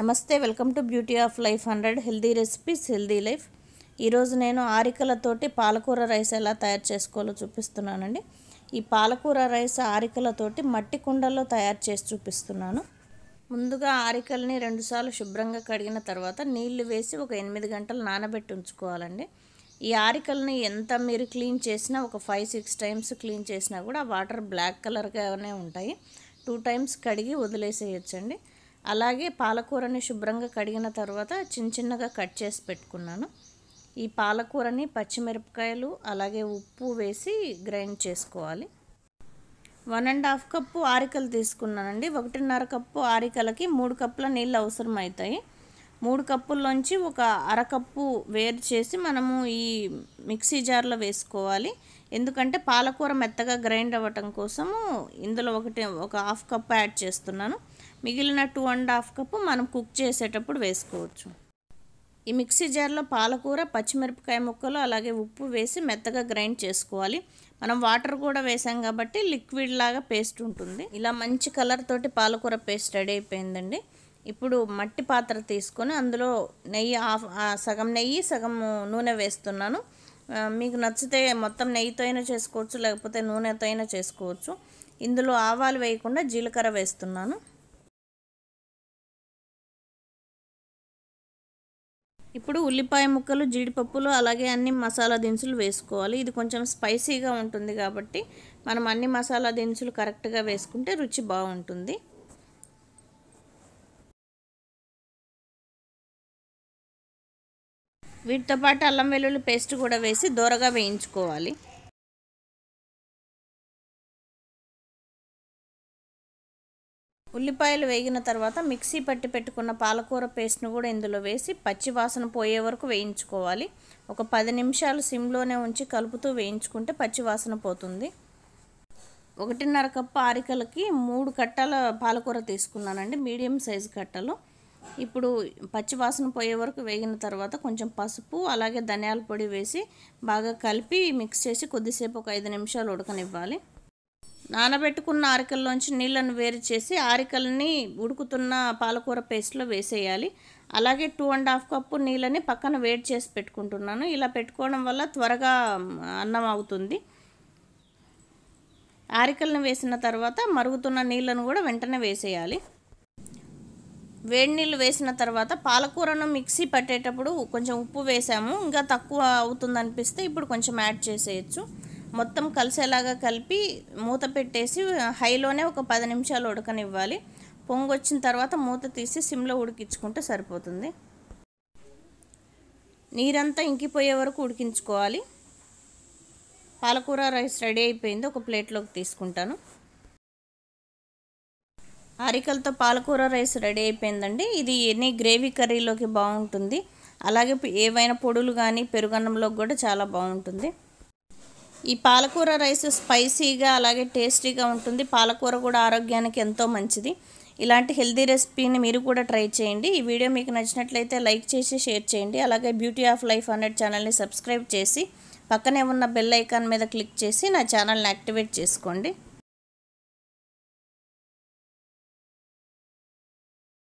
నమస్తే welcome to beauty of life hundred healthy recipes healthy life ఈరోజు నేను ఆరికలతోటి పాలకూర రైస్ ఎలా తయారు చేసుకోవాలో చూపిస్తున్నానండి ఈ పాలకూర రైస్ ఆరికలతోటి మట్టి కుండల్లో తయారు చేసి చూపిస్తున్నాను ముందుగా ఆరికల్ని రెండుసార్లు శుభ్రంగా కడిగిన తర్వాత నీళ్లు వేసి ఒక ఎనిమిది గంటలు నానబెట్టి ఉంచుకోవాలండి ఈ ఆరికల్ని ఎంత మీరు క్లీన్ చేసినా ఒక ఫైవ్ సిక్స్ టైమ్స్ క్లీన్ చేసినా కూడా వాటర్ బ్లాక్ కలర్గానే ఉంటాయి టూ టైమ్స్ కడిగి వదిలేసేయచ్చండి అలాగే పాలకూరని శుభ్రంగా కడిగిన తర్వాత చిన్న చిన్నగా కట్ చేసి పెట్టుకున్నాను ఈ పాలకూరని పచ్చిమిరపకాయలు అలాగే ఉప్పు వేసి గ్రైండ్ చేసుకోవాలి వన్ అండ్ హాఫ్ కప్పు ఆరికలు తీసుకున్నానండి ఒకటిన్నర కప్పు ఆరికలకి మూడు కప్పుల నీళ్ళు అవసరం అవుతాయి మూడు కప్పుల్లోంచి ఒక అరకప్పు వేరు చేసి మనము ఈ మిక్సీ జార్లో వేసుకోవాలి ఎందుకంటే పాలకూర మెత్తగా గ్రైండ్ అవ్వటం కోసము ఇందులో ఒకటి ఒక హాఫ్ కప్ యాడ్ చేస్తున్నాను మిగిలిన టూ అండ్ హాఫ్ కప్పు మనం కుక్ చేసేటప్పుడు వేసుకోవచ్చు ఈ మిక్సీ జార్లో పాలకూర పచ్చిమిరపకాయ ముక్కలు అలాగే ఉప్పు వేసి మెత్తగా గ్రైండ్ చేసుకోవాలి మనం వాటర్ కూడా వేసాం కాబట్టి లిక్విడ్ లాగా పేస్ట్ ఉంటుంది ఇలా మంచి కలర్ తోటి పాలకూర పేస్ట్ రెడీ అయిపోయిందండి ఇప్పుడు మట్టి పాత్ర తీసుకొని అందులో నెయ్యి హాఫ్ సగం నెయ్యి సగం నూనె వేస్తున్నాను మీకు నచ్చితే మొత్తం నెయ్యితో అయినా చేసుకోవచ్చు లేకపోతే నూనెతో అయినా చేసుకోవచ్చు ఇందులో ఆవాలు వేయకుండా జీలకర్ర వేస్తున్నాను ఇప్పుడు ఉల్లిపాయ ముక్కలు జీడిపప్పులు అలాగే అన్ని మసాలా దినుసులు వేసుకోవాలి ఇది కొంచెం స్పైసీగా ఉంటుంది కాబట్టి మనం అన్ని మసాలా దినుసులు కరెక్ట్గా వేసుకుంటే రుచి బాగుంటుంది వీటితో పాటు అల్లం వెల్లుల్లి పేస్ట్ కూడా వేసి దోరగా వేయించుకోవాలి ఉల్లిపాయలు వేగిన తర్వాత మిక్సీ పట్టి పెట్టుకున్న పాలకూర పేస్ట్ను కూడా ఇందులో వేసి పచ్చివాసన పోయే వరకు వేయించుకోవాలి ఒక పది నిమిషాలు సిమ్లోనే ఉంచి కలుపుతూ వేయించుకుంటే పచ్చివాసన పోతుంది ఒకటిన్నర కప్పు ఆరికలకి మూడు కట్టల పాలకూర తీసుకున్నానండి మీడియం సైజు కట్టలు ఇప్పుడు పచ్చివాసన పోయే వరకు వేగిన తర్వాత కొంచెం పసుపు అలాగే ధనియాల పొడి వేసి బాగా కలిపి మిక్స్ చేసి కొద్దిసేపు ఒక ఐదు నిమిషాలు ఉడకనివ్వాలి నానబెట్టుకున్న ఆరికల్లోంచి నీళ్ళను వేరు చేసి ఆరికల్ని ఉడుకుతున్న పాలకూర పేస్ట్లో వేసేయాలి అలాగే టూ అండ్ హాఫ్ కప్పు నీళ్ళని పక్కన వేడి చేసి పెట్టుకుంటున్నాను ఇలా పెట్టుకోవడం వల్ల త్వరగా అన్నం అవుతుంది ఆరికల్ని వేసిన తర్వాత మరుగుతున్న నీళ్ళను కూడా వెంటనే వేసేయాలి వేడి నీళ్ళు వేసిన తర్వాత పాలకూరను మిక్సీ పట్టేటప్పుడు కొంచెం ఉప్పు వేసాము ఇంకా తక్కువ అవుతుంది అనిపిస్తే ఇప్పుడు కొంచెం యాడ్ చేసేయచ్చు మొత్తం కలిసేలాగా కలిపి మూత పెట్టేసి హైలోనే ఒక పది నిమిషాలు ఉడకనివ్వాలి పొంగు వచ్చిన తర్వాత మూత తీసి సిమ్లో ఉడికించుకుంటే సరిపోతుంది నీరంతా ఇంకిపోయే వరకు ఉడికించుకోవాలి పాలకూర రైస్ రెడీ అయిపోయింది ఒక ప్లేట్లోకి తీసుకుంటాను అరికలతో పాలకూర రైస్ రెడీ అయిపోయిందండి ఇది ఎన్ని గ్రేవీ కర్రీలోకి బాగుంటుంది అలాగే ఏవైనా పొడులు కానీ పెరుగన్నంలోకి కూడా చాలా బాగుంటుంది ఈ పాలకూర రైస్ స్పైసీగా అలాగే టేస్టీగా ఉంటుంది పాలకూర కూడా ఆరోగ్యానికి ఎంతో మంచిది ఇలాంటి హెల్దీ రెసిపీని మీరు కూడా ట్రై చేయండి ఈ వీడియో మీకు నచ్చినట్లయితే లైక్ చేసి షేర్ చేయండి అలాగే బ్యూటీ ఆఫ్ లైఫ్ హండ్రెడ్ ఛానల్ని సబ్స్క్రైబ్ చేసి పక్కనే ఉన్న బెల్ ఐకాన్ మీద క్లిక్ చేసి నా ఛానల్ని యాక్టివేట్ చేసుకోండి